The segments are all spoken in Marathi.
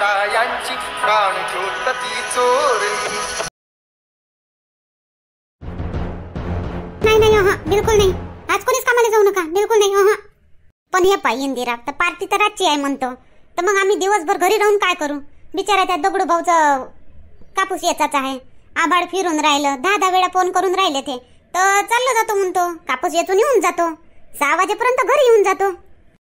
प्राण ज्योतती चोरली नाही नाही हा बिलकुल नाही आज कोणीच कामाला जाऊ नका बिलकुल नाही हा पण हे पाय इंदिरा तर पार्टी तर आजची आहे म्हणतो तर मग आम्ही दिवसभर घरी राहून काय करू बिचारा त्या दगडू भाऊचं कापूस याचाच आहे आभाळ फिरून राहिलं दहा दहा वेळा फोन करून राहिले ते तर चाललो जातो म्हणतो कापूस येतून येऊन जातो सहा वाजेपर्यंत घरी येऊन जातो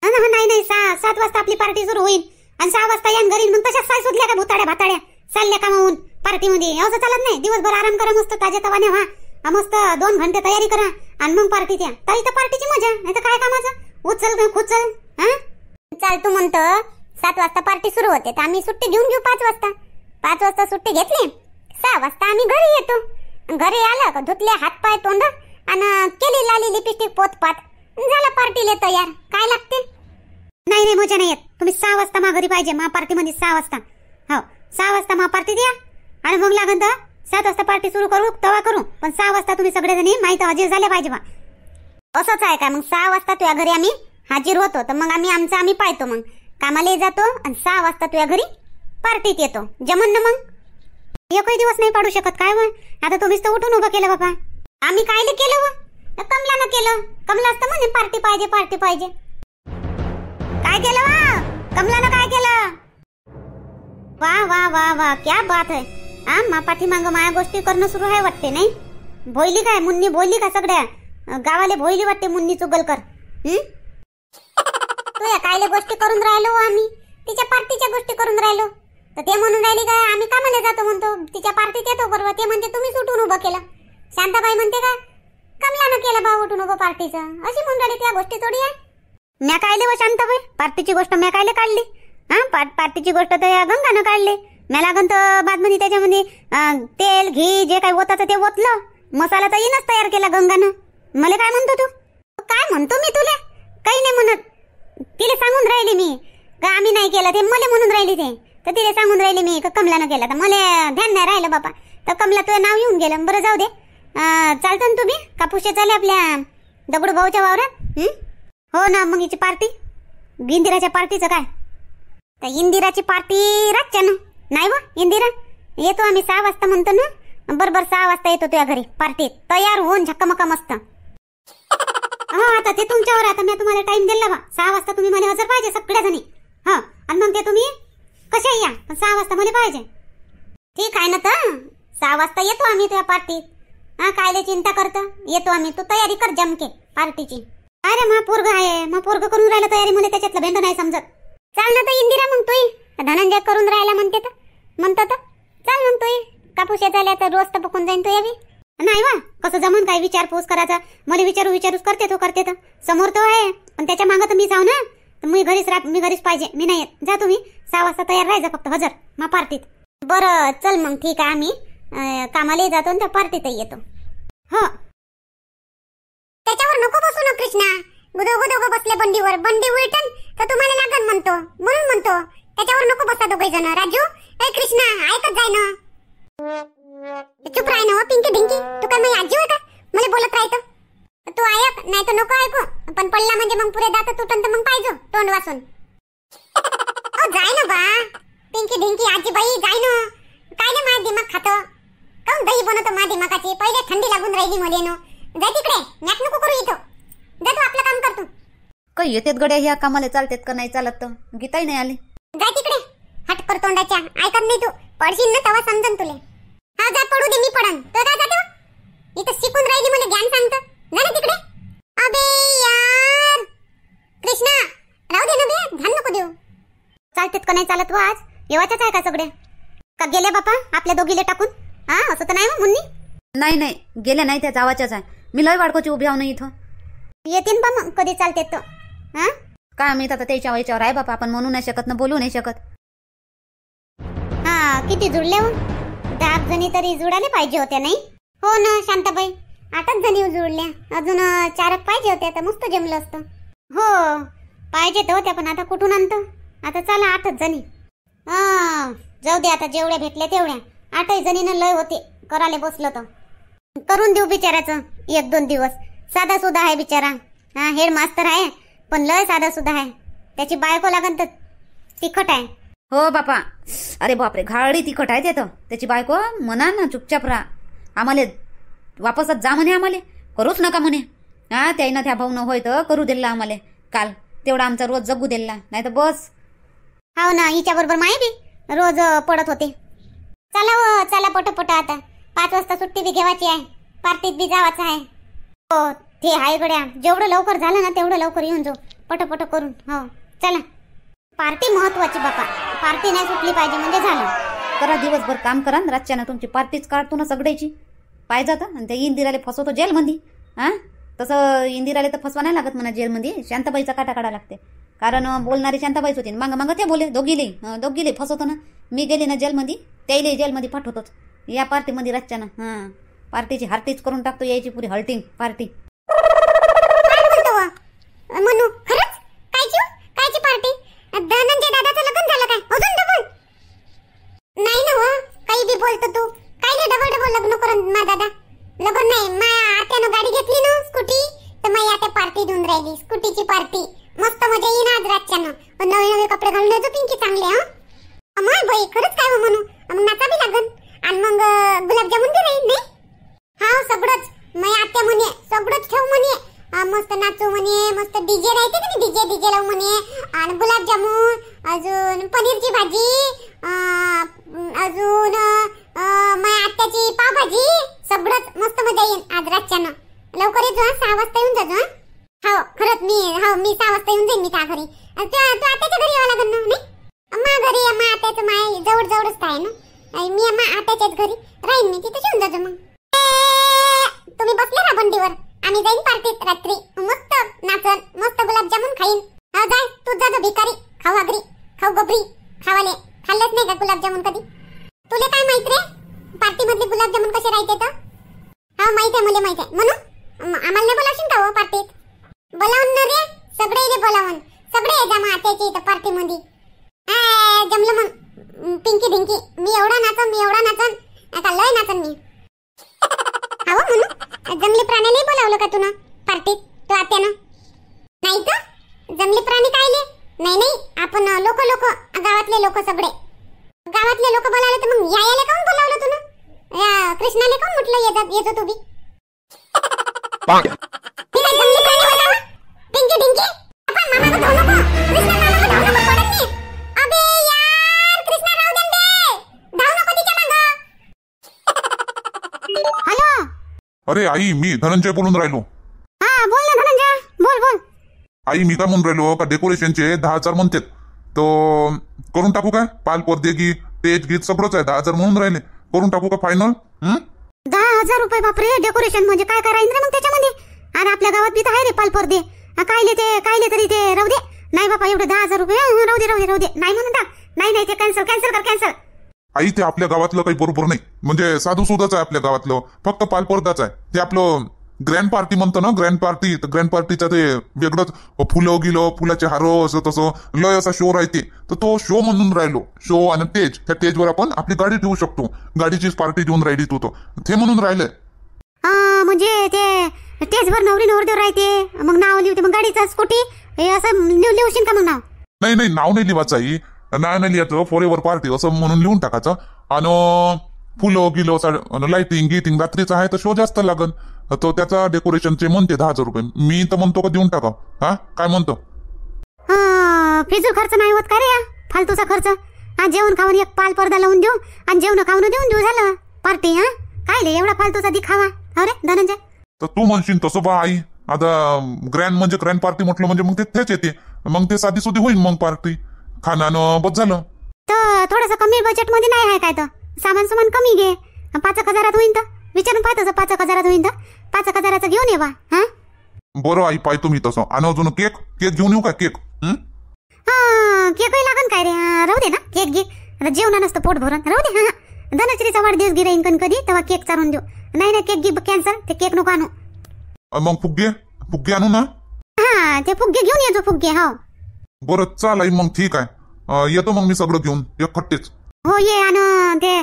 नाही नाही सहा सात वाजता आपली पार्टी सुरू होईल आणि सहा वाजता यान घरी मग तशाच साय सुटल्या का भुताड्या भाताड्या चालल्या कामावून पार्टीमध्ये असं चालत नाही दिवसभर आराम करा मस्त ताज्या तवाने व्हा मस्त दोन घंटे तयारी करा आणि मग पार्टीच्या तरी तर पार्टीची मजा नाही तर काय कामाचं उचल खुचल चाल तू म्हणत सात वाजता पार्टी सुरू होते तर आम्ही सुट्टी घेऊन घेऊ पाच वाजता पाच वाजता सुट्टी घेतली सहा वाजता आम्ही घरी येतो घरी आलं का धुतले हात पाय तोंड आणि केली लाली लिपस्टिक पोत झाला पार्टीला तयार काय लागते नाही नाही मजा नाही तुम्ही सहा वाजता माघारी पाहिजे पार्टी मध्ये सहा वाजता हो सहा वाजता महापार्टी द्या आणि मग लागन तर सात वाजता पार्टी सुरू करू तवा करू पण सहा वाजता तुम्ही सगळेजणी माहिती हजीर झाले पाहिजे बा असंच आहे का मग सहा वाजता तुझ्या घरी आम्ही हाजीर होतो तर मग आम्ही आमचं आम्ही पाहतो मग कामाला जातो आणि सहा वाजता तुझ्या घरी पार्टीत येतो जमन ना मग एकही दिवस नाही पाडू शकत काय व आता तुम्हीच तर उठून उभं केलं बाबा आम्ही कायले केलं कमला कमलानं केलं कमला असतं म्हणे पार्टी पाहिजे पार्टी पाहिजे काय केलं वा कमलानं काय केलं वा वा वा वा क्या बात आहे हा मा पाठीमाग माया गोष्टी करणं सुरू आहे वाटते नाही भोईली काय मुन्नी बोलली का सगळ्या गावाले भोईली वाटते मुन्नी चुगलकर तू या कायले गोष्टी करून राहिलो हो आम्ही तिच्या पार्टीच्या गोष्टी करून राहिलो तर ते म्हणून राहिली काय आम्ही का म्हणे जातो म्हणतो तिच्या पार्टीत येतो बरोबर ते म्हणते तुम्ही सुटून उभं केलं शांताबाई म्हणते काय कमलानं केलं बा उठून उभं पार्टीचं अशी म्हणून त्या गोष्टी थोडी आहे म्या कायले व शांताबाई पार्टीची गोष्ट म्या कायले काढली हा पार्ट गोष्ट तर या गंगानं काढली म्या लागन तर बादमध्ये त्याच्यामध्ये तेल घी जे काही ओताचं ते ओतलं मसाला तर इनच तयार केला गंगानं मला काय म्हणतो तू काय म्हणतो मी तुला काही नाही म्हणत तिला सांगून राहिले मी का आम्ही नाही केलं ते मला म्हणून राहिली ते तर तिला सांगून राहिले मी का कमलानं केलं तर मला ध्यान नाही राहिलं बापा तर कमला तुझं नाव येऊन गेलं बरं जाऊ दे चालतं ना तुम्ही कापूसच्या चाले आपल्या दगडू भाऊच्या वावरात हो ना मग हिची पार्टी इंदिराच्या पार्टीचं काय तर इंदिराची पार्टी रचच्या ना नाही व इंदिरा येतो आम्ही सहा वाजता म्हणतो ना बरोबर सहा वाजता येतो तुझ्या घरी पार्टीत तयार होऊन झकमका मस्त हा आता ते तुमच्यावर आता मी तुम्हाला टाइम दिला बा सहा वाजता तुम्ही मला हजर पाहिजे सगळ्या जणी हा आणि मग ते तुम्ही कसे या पण सहा वाजता मला पाहिजे ठीक आहे ना तर सहा वाजता येतो आम्ही तुझ्या पार्टीत हा कायले चिंता करत येतो आम्ही तू तयारी कर जमके पार्टीची अरे मग पोरग आहे मग पोरग करून राहिलं तयारी मले त्याच्यातलं भेंड नाही समजत चाल ना तर इंदिरा म्हणतोय धनंजय करून राहिला म्हणते तर म्हणतो तर चाल म्हणतोय कापूस झाल्या तर रोज तर पकून जाईन तो यावी नाही वा कसं जमन काय विचारपूस करायचा मला विचारू विचारूच करते तो करते तर समोर तो आहे पण त्याच्या मागं तर मी जाऊ ना तर मी घरीच राह मी घरीच पाहिजे मी नाही येत जा तुम्ही सहा वाजता तयार राहायचा फक्त हजर मग पार्टीत बरं चल मग ठीक आहे आम्ही कामाला जातो आणि त्या पार्टीतही येतो हो त्याच्यावर नको बसू ना कृष्णा दोघं दोघं बसले बंडीवर बंडी उलटन तर तुम्हाला लागन म्हणतो म्हणून म्हणतो त्याच्यावर नको बसता दोघे जण राजू ए कृष्णा ऐकत जाय ना चुप राह ना हो, पिंकी ढिंकी तू काय माझी आजी का मला बोलत राहायचं तू ऐक नाही तर नको ऐकू पण पडला म्हणजे मग पुरे दात तुटन तर मग पाहिजे तोंड वाचून ओ जाय ना बा पिंकी ढिंकी आजी बाई जाय ना काय ना माझा दिमाग खातं काऊन दही बनवतो माझ्या दिमागाची पहिले थंडी लागून राहिली मुलीनो जा तिकडे नाक नको करू इथं जा तू आपलं काम करतो काय येतेत गड्या ह्या कामाला चालतेत का नाही चालत तर गीताही नाही आली जा तिकडे हट कर तोंडाच्या ऐकत नाही तू पडशील ना तवा समजन तुले हा जा पडू दे मी पडन तो जा जातो इथं शिकून राहिली मला ज्ञान सांगत जा ना तिकडे अबे यार कृष्णा राहू दे ना बे ध्यान नको देऊ चालतेत का नाही चालत व आज येवाच्याच आहे का सगळे का गेले बापा आपल्या दोघीले टाकून हा असं तर नाही हो, मुन्नी नाही नाही गेल्या नाही त्या जावाच्याच आहे मी लय वाडकोची उभी आहो ना इथं येतीन बा मग कधी चालते तो हा काय मी तर त्याच्या वयच्यावर आहे बापा आपण म्हणू नाही शकत ना बोलू नाही शकत हा किती जुडले हो दहा जणी तरी जुडाले पाहिजे होते नाही हो ना शांताबाई आठच जणी जुडल्या अजून चारक पाहिजे होते आता मस्त जमलं असतं हो पाहिजे तर होत्या पण आता कुठून आणतो आता चला आठच जणी हा जाऊ दे आता जेवढ्या भेटल्या तेवढ्या आठही जणीनं लय होते कराले बसलो तर करून देऊ बिचाराचं एक दोन दिवस साधा सुद्धा आहे बिचारा हा हेड मास्तर आहे पण लय साधा सुद्धा आहे त्याची बायको लागन तर तिखट आहे हो बापा अरे बापरे घाडी तिखट आहे ते तर त्याची बायको म्हणा ना चुपचाप राहा आम्हाला वापसच जा म्हणे आम्हाला करूच नका म्हणे हा त्याईनं त्या भाऊ न होय तर करू दिला आम्हाला काल तेवढा आमचा रोज जगू दिला नाही तर बस हो ना हिच्या बरोबर माहिती रोज पडत होते चला हो चला पटपट आता पाच वाजता सुट्टी बी घेवायची आहे पार्टीत बी जावाचं आहे हो ते आहे गड्या जेवढं लवकर झालं ना तेवढं लवकर येऊन जाऊ पटपट करून हो चला पार्टी महत्वाची बापा पार्टी नाही सुटली पाहिजे म्हणजे झालं करा दिवसभर काम करा रातच्या ना तुमची पार्टीच काढतो ना सगळ्याची पाय जातं आणि ते इंदिराले फसवतो जेलमध्ये हां तसं इंदिराले तर फसवा नाही लागत म्हणा जेलमध्ये शांताबाईचा काटा काढा लागते कारण बोलणारी शांताबाईच होती मग मग ते बोले दोघीले दोघीले फसवतो ना मी गेले ना जेलमध्ये त्याही जेलमध्ये पाठवतोच या पार्टी मध्ये रातच्या ना हा पार्टीची हार्टीच करून टाकतो यायची पुरी हल्टिंग पार्टी म्हणू दे म्हणे सगळं ठेव म्हणे मस्त नाचू म्हणे मस्त डीजे राहते का डीजे डीजे लावू म्हणे आणि गुलाबजामुन अजून पनीरची भाजी अजून माझ्या आत्याची पावभाजी सगळंच मस्त मजा येईल आज रातच्यानं लवकर येतो सहा वाजता येऊन जातो हो खरंच मी हो मी सहा वाजता येऊन जाईन मी त्या घरी तू आत्याच्या घरी यावं लागेल ना नाही मा घरी मा आत्याचं माय जवळ जवळच काय ना मी मा आत्याच्याच घरी राहीन मी तिथे येऊन जातो मग तुम्ही बसले ना भंडीवर आम्ही जाईन पार्टीत रात्री मस्त नाचन मस्त गुलाबजामुन खाईन हा हो, जाय तू जा भिकारी खाऊ आगरी खाऊ गबरी खावाले खाल्लंच नाही का गुलाब गुलाबजामुन कधी तुले काय माहित रे पार्टी मधले गुलाबजामुन कसे राहते तर हा हो, माहित आहे मला माहिती आहे म्हणून आम्हाला नाही बोलावशील का हो पार्टीत बोलावून ना रे सगळे रे बोलावून सगळे जमा त्याची इथं पार्टी मध्ये जमलं मग पिंकी भिंकी मी एवढा नाचन मी एवढा नाचन आता लय नाचन मी आहो म्हणून जंगली प्राण्यालाही बोलावलं का तुनं पार्टी तो आत्यानं नाही तो जंगली प्राणी कायले नाही नाही आपण लोक लोक गावातले लोक सगळे गावातले लोक बोलावले तर मग यायला काऊन बोलावलं या कृष्णाने काऊन म्हटलं येतो तू भी अरे आई मी धनंजय बोलून राहिलो हा बोल ना धनंजय बोल बोल आई मी का म्हणून राहिलो का डेकोरेशनचे दहा हजार म्हणतात तो करून टाकू का पाल देगी तेज गीत सगळंच आहे दहा हजार म्हणून राहिले करून टाकू का फायनल दहा हजार रुपये बापरे डेकोरेशन म्हणजे काय करायचं रे मग त्याच्यामध्ये आणि आपल्या गावात बी आहे रे पाल दे कायले ते कायले तरी ते राहू दे नाही बापा एवढे दहा हजार रुपये राहू दे राहू दे राहू दे नाही म्हणून नाही नाही ते कॅन्सल कॅन्सल कर कॅन्सल आई ते आपल्या गावातलं काही बरोबर नाही म्हणजे साधू सुद्धाच आहे आपल्या गावातलं फक्त पालपर्दाच आहे ते आपलं ग्रँड पार्टी म्हणतो ना ग्रँड पार्टी तर ग्रँड पार्टीचं ते वेगळंच फुलं गिलो फुलाचे हारो असं तसं लय असा शो राहते तर तो शो म्हणून राहिलो शो आणि तेज त्या तेजवर आपण आपली गाडी ठेवू शकतो गाडीचीच पार्टी देऊन राहिली तू तो ते म्हणून राहिलंय म्हणजे ते तेजवर नवरी नवरदेव राहते मग नाव लिहते मग गाडीचा स्कूटी असं लिहू लिहूशील का मग नाव नाही नाही नाव नाही लिवाच आई नाही नाही लिहायचं फॉर पार्टी असं म्हणून लिहून टाकायचं आणि फुलं गिलो लाईटिंग गिटिंग रात्रीचा आहे तर शो जास्त लागल तो त्याचा डेकोरेशनचे म्हणते दहा हजार रुपये मी तर म्हणतो का देऊन टाका हा काय म्हणतो फिजूल खर्च नाही होत का रे फालतूचा खर्च जेवण खाऊन एक पाल पडदा लावून देऊ आणि जेवण खाऊन देऊन देऊ झालं पार्टी हा काय रे एवढा फालतूचा दिखावा अरे हो धनंजय तर तू म्हणशील तसं बा आई आता ग्रँड म्हणजे ग्रँड पार्टी म्हटलं म्हणजे मग तेच येते मग ते साधी सुधी होईल मग पार्टी खानानं नो झालं तर थोडस कमी बजेट मध्ये नाही आहे काय तर सामान सामान कमी घे पाच एक हजारात होईन तर विचारून पाहतो पाच हजारात होईन तर पाच एक हजाराचं घेऊन ये बा हा बरं आई पाय तुम्ही तसं आणि अजून केक केक घेऊन येऊ का केक हं? केकही लागन काय रे राहू दे ना केक घे आता जेवणा नसतं पोट भरून राहू दे धनश्रीचा वाढदिवस गिरे कण कधी तेव्हा केक चारून देऊ नाही नाही केक घे कॅन्सल ते केक नको आणू मग फुग्गे फुग्गे आणू ना हा ते फुगे घेऊन ये जो फुग्गे हा हो. बरं चाल मग ठीक आहे येतो मग मी सगळं घेऊन एक खट्टेच हो ये आणि ते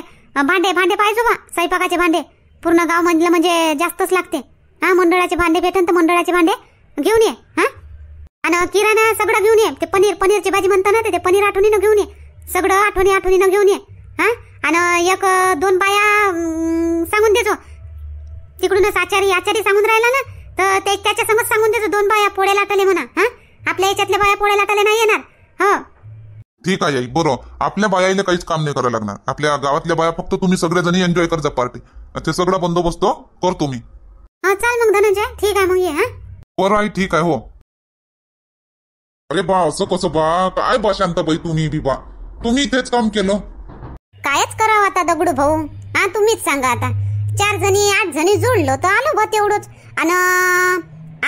भांडे भांडे पाहिजे बा स्वयंपाकाचे भांडे पूर्ण गाव म्हणलं म्हणजे जास्तच लागते हा मंडळाचे भांडे भेटन तर मंडळाचे भांडे घेऊन ये हा आणि किराणा सगळं घेऊन ये ते पनीर पनीरची भाजी म्हणता ना ते पनीर आठवणीने घेऊन ये सगळं आठवणी आठवणीने घेऊन ये हा आणि एक दोन बाया सांगून देजो तिकडूनच आचारी आचारी सांगून राहिला ना तर ते त्याच्या समज सांगून देजो दोन बाया पोळ्या लाटले म्हणा हा आपल्या याच्यातल्या बाया पोळ्या लाटायला नाही येणार हो ठीक आहे आई बरं आपल्या बायाला काहीच काम नाही करावं लागणार आपल्या गावातल्या बाया फक्त तुम्ही सगळेजणी एन्जॉय करता पार्टी ते सगळा बंदोबस्त करतो तुम्ही हा हो, चाल मग धनंजय ठीक आहे मग ये हा बरं आई ठीक आहे हो अरे बा असं कसं बा काय बा बाई तुम्ही बी बा तुम्ही तेच काम केलं कायच करावं आता दगड भाऊ हा तुम्हीच सांगा आता चार जणी आठ जणी जुळलो तर आलो बा तेवढंच आणि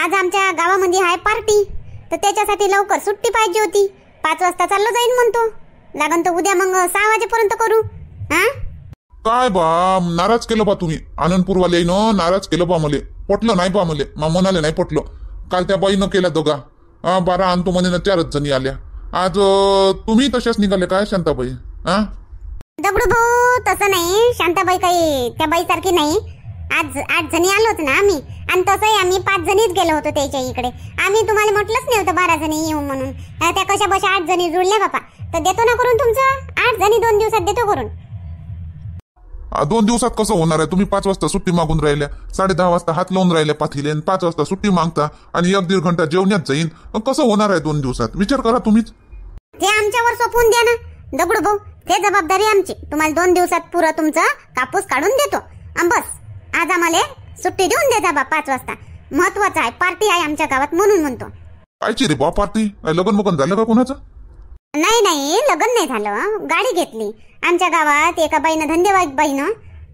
आज आमच्या गावामध्ये आहे पार्टी तर त्याच्यासाठी लवकर सुट्टी पाहिजे होती पाच वाजता चाललो जाईन म्हणतो लागन तो उद्या मग सहा वाजेपर्यंत करू हा काय बा नाराज केलं बा तुम्ही वाले न नाराज केलं बा मले पटलं नाही बा मले मा म्हणाले नाही पटलं काल त्या बाईनं केल्या दोघा बारा तू म्हणे ना चारच जणी आल्या आज तुम्ही तशाच निघाले काय शांताबाई हा दगडू भाऊ तसं नाही शांताबाई काही त्या बाई सारखी नाही आज आठ जणी आलो होतो ना आम्ही आणि तसंही आम्ही पाच जणीच गेलो होतो त्याच्या इकडे आम्ही तुम्हाला म्हटलंच नाही होतं बारा जणी येऊ म्हणून त्या कशा बशा आठ जणी जुळल्या बापा तर देतो ना करून तुमचं आठ जणी दोन दिवसात देतो करून दोन दिवसात कसं होणार आहे तुम्ही पाच वाजता सुट्टी मागून राहिल्या साडे दहा वाजता हात लावून राहिल्या पाथीले पाच वाजता सुट्टी मागता आणि एक दीड घंटा जेवण्यात जाईन कसं होणार आहे दोन दिवसात विचार करा तुम्हीच ते आमच्यावर सोपवून द्या ना दगडू भाऊ ते जबाबदारी आमची तुम्हाला दोन दिवसात पुरा तुमचा कापूस काढून देतो बस आज आम्हाला सुट्टी देऊन दे जा बा पाच वाजता महत्वाचं आहे पार्टी आहे आमच्या गावात म्हणून म्हणतो कायची रे बा पार्टी लग्न मगन झालं का कोणाचं नाही नाही लग्न नाही झालं गाडी घेतली आमच्या गावात एका बाईनं धंदेवाईक बाईनं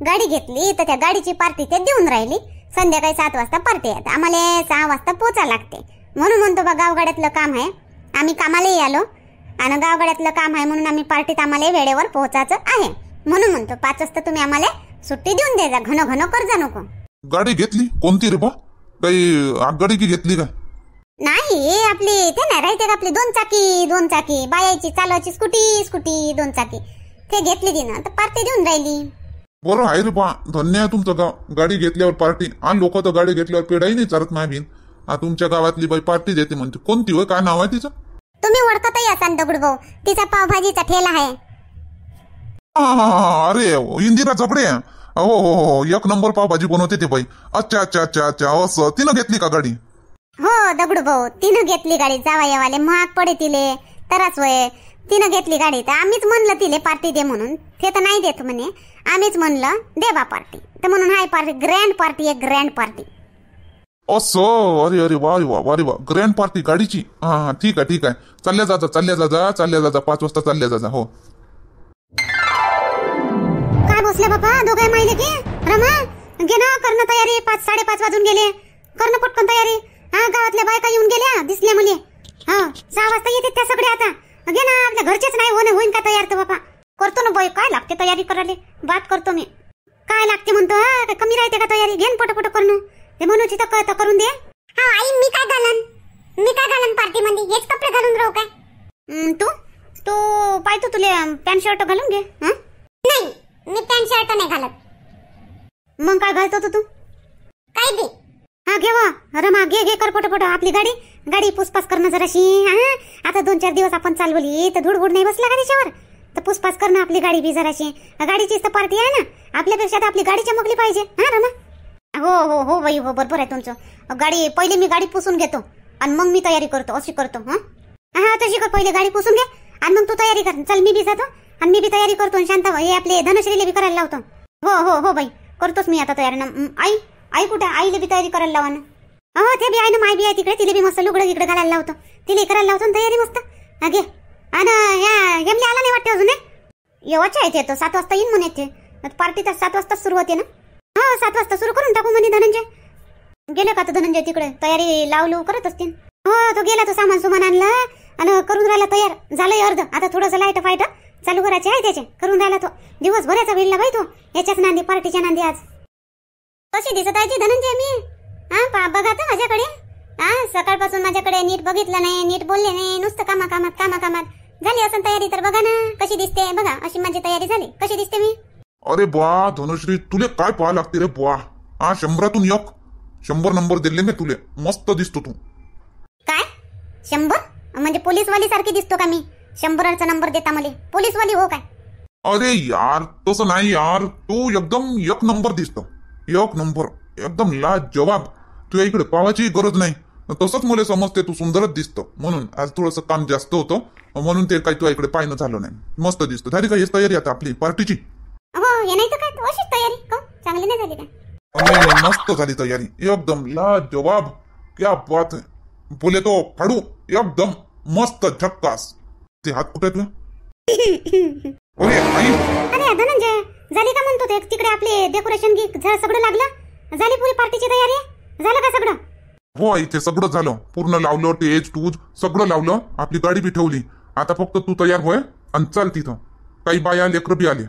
गाडी घेतली तर त्या गाडीची पार्टी ते देऊन राहिली संध्याकाळी सात वाजता पार्टी आहे आम्हाला सहा वाजता पोचा लागते म्हणून म्हणतो बा गावगाड्यातलं काम आहे आम्ही कामालाही आलो आणि गावगाड्यातलं काम आहे म्हणून आम्ही पार्टीत आम्हाला वेळेवर पोहोचायचं आहे म्हणून म्हणतो पाच वाजता तुम्ही आम्हाला सुट्टी देऊन दे जा घन घन कर जा नको गाडी घेतली कोणती रे बा काही आगगाडी की घेतली का नाही आपली ते ना राहते का आपली दोन चाकी दोन चाकी बायाची चालवायची स्कूटी स्कूटी दोन चाकी ते घेतली ती ना तर पार्टी देऊन राहिली बरं आहे रे बा धन्य आहे तुमचं गाव गाडी घेतल्यावर पार्टी आणि लोक तर गाडी घेतल्यावर पेढाही नाही चालत नाही तुमच्या गावातली बाई पार्टी देते म्हणते कोणती होय काय नाव आहे तिचं तुम्ही ओळखतही असाल दगडू भाऊ तिचा पावभाजीचा ठेला आहे अरे इंदिरा चपडे हो, हो हो हो एक नंबर पावभाजी बनवते ते बाई अच्छा अच्छा अच्छा अच्छा असं तिनं घेतली का गाडी हो दगडू भाऊ तिनं घेतली गाडी जावा यावाले महाग पडे तिले तरच वय तिनं घेतली गाडी तर आम्हीच म्हणलं तिले पार्टी दे म्हणून ते तर नाही देत म्हणे आम्हीच म्हणलं दे बा पार्टी तर म्हणून हाय पार्टी ग्रँड पार्टी आहे ग्रँड पार्टी असो अरे अरे वा वा वा वा ग्रँड पार्टी गाडीची हा हा ठीक आहे ठीक आहे चालल्या जा चालल्या जा चालल्या जा पाच वाजता चालल्या जा हो काय बसले बाबा दोघे माहिले की रमा घे ना करणं तयारी पाच साडेपाच वाजून गेले करणं पटकन तयारी हा गावातल्या बायका येऊन गेल्या दिसल्या मुली हा सहा वाजता येते त्या सगळे आता घे ना आपल्या घरचेच नाही होणे होईन का तयार तर बाबा करतो ना बाई काय लागते तयारी करायला बात करतो मी काय लागते म्हणतो कमी राहते का तयारी घेन पटपट करणं ते तिथं तर करून दे हा हो, आई मी काय घालन मी काय घालन पार्टी मध्ये हेच कपडे घालून राहू काय तू तू पाहतो तुले पॅन्ट शर्ट घालून घे नाही मी पॅन्ट शर्ट नाही घालत मग काय घालतो तू काय दे हा घे रमा घे घे कर पोट आपली गाडी गाडी पुसपास करणं जराशी आता दोन चार दिवस आपण चालवली तर धुडगुड नाही बसला का त्याच्यावर तर पुसपास करणं आपली गाडी बी जराशी गाडीचीच तर पार्टी आहे ना आपल्यापेक्षा तर आपली गाडी चमकली पाहिजे हा रमा हो हो हो बाई हो बरोबर आहे तुमचं गाडी पहिले मी गाडी पुसून घेतो आणि मग मी तयारी करतो अशी करतो हां हां तशी कर पहिले गाडी पुसून घे आणि मग तू तयारी कर चल मी बी जातो आणि मी बी तयारी करतो शांत हे आपले धनश्रीले बी करायला लावतो हो हो हो बाई करतोच मी आता तयारी आई आई कुठे आईले बी तयारी करायला लावा ना हो ते बी आहे ना माय बी आहे तिकडे तिले बी मस्त लुगडं इकडे घालायला लावतो तिला करायला लावतो तयारी मस्त अगे आणि या जमले आला नाही वाटते अजून येवाच्या येते तो सात वाजता येईन म्हणे पार्टी तर हो, सात वाजता सुरू होते ना हा सात वाजता सुरू करून टाकू म्हणे धनंजय गेले का तो धनंजय तिकडे तयारी लावलो करत असते हो तो गेला तो सामान सुमान आणलं आणि करून राहिला तयार झालंय अर्ध आता थोडंसं लाईट फाईट चालू करायचे आहे त्याचे करून राहिला तो दिवसभराचा वेळला बाई तो याच्याच नांदी पार्टीच्या नांदी आज कशी दिसत आहे धनंजय मी हा बघा तर माझ्याकडे हा सकाळपासून माझ्याकडे नीट बघितलं नाही नीट बोलले नाही नुसतं कामा कामात कामा कामात झाली असं तयारी तर बघा ना कशी दिसते बघा अशी माझी तयारी झाली कशी दिसते मी अरे बा धनुश्री तुले काय पाहा लागते रे बुवा हा शंभरातून यक शंभर नंबर दिले मी तुले मस्त दिसतो तू काय शंभर म्हणजे पोलीस वाली सारखी दिसतो का मी शंभराचा नंबर देता मला पोलीसवाली हो काय अरे यार तसं नाही यार तू एकदम एक नंबर दिसतो एक नंबर एकदम लाज जवाब तुझ्या इकडे पावाची गरज नाही तसंच मुले समजते तू सुंदरच दिसतो म्हणून आज थोडस काम जास्त होतं म्हणून ते काही तू इकडे पाहिलं झालं नाही मस्त दिसतो झाली काही तयारी आता आपली पार्टीची मस्त झाली तयारी एकदम ला जवाब क्या बात बोले तो फाड़ू एकदम मस्त झक्कास ते हात कुठेतला अरे आई अरे धनंजय झाली का म्हणतो ते तिकडे आपले डेकोरेशन गी सगळं लागलं झाली पुरी पार्टीची तयारी झालं का सगळं हो आई ते सगळं झालं पूर्ण लावलं एज टूज सगळं लावलं आपली गाडी बी ठेवली आता फक्त तू तयार होय आणि चाल तिथं काही बाया लेकरं बी आले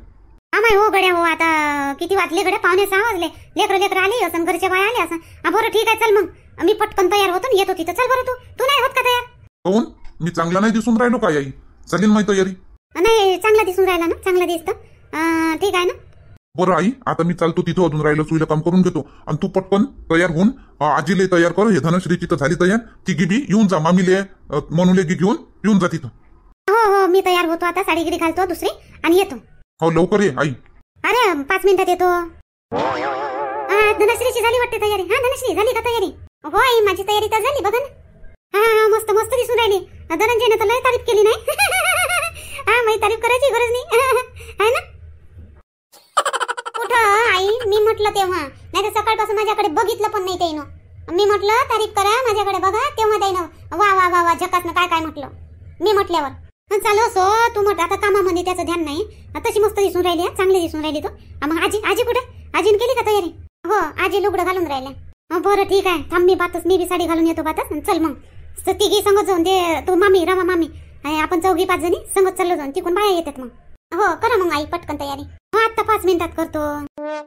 आमाय हो गड्या हो आता किती वाजले गड्या पावणे सहा वाजले लेकरं लेकरं आले असं घरच्या बाया आले असं बरं ठीक आहे चल मग मी पटकन तयार होतो येतो तिथं चल बरं तू तू नाही होत का तयार काहून मी चांगला नाही दिसून राहिलो का आई चालेल माहिती तयारी नाही चांगला दिसून राहिला ना चांगला दिसत ठीक आहे ना बरं आई आता मी चालतो तिथं अजून राहिलो सुईला काम करून घेतो आणि तू पटकन तयार होऊन आजीले तयार कर हे धनश्री तिथं झाली तयार तिघी बी येऊन जा मामीले मनुले गी घेऊन येऊन जा तिथं हो हो मी तयार होतो आता साडी गिरी घालतो दुसरी आणि येतो हो लवकर ये आई अरे पाच मिनिटात येतो धनश्रीची झाली वाटते तयारी हा धनश्री झाली का तयारी हो आई माझी तयारी तर झाली बघा ना हा हा मस्त मस्त दिसून राहिली धनंजयने तर लय तारीफ केली नाही हा तारीफ करायची गरज नाही आहे ना कुठं आई मी म्हटलं तेव्हा नाही तर सकाळपासून माझ्याकडे बघितलं पण नाही त्याईनं मी म्हटलं तारीफ करा माझ्याकडे बघा तेव्हा त्याईनं वा वा वा वा झकासनं काय काय म्हटलं मी म्हटल्यावर चालू सो तू म्हट आता कामामध्ये त्याचं ध्यान नाही तशी मस्त दिसून राहिली चांगली दिसून राहिली तो मग आजी आजी कुठे आजीन केली का तयारी हो आजी लुगडं घालून राहिल्या बरं ठीक आहे थांब मी बातच मी बी साडी घालून येतो बातच चल मग तिघी संगत जाऊन दे तू मामी रमा मामी आणि आपण चौघी पाच जणी संगत चाललो जाऊन तिकून बाहेर येतात मग हो करा मग आई पटकन तयारी हो आता पाच मिनिटात करतो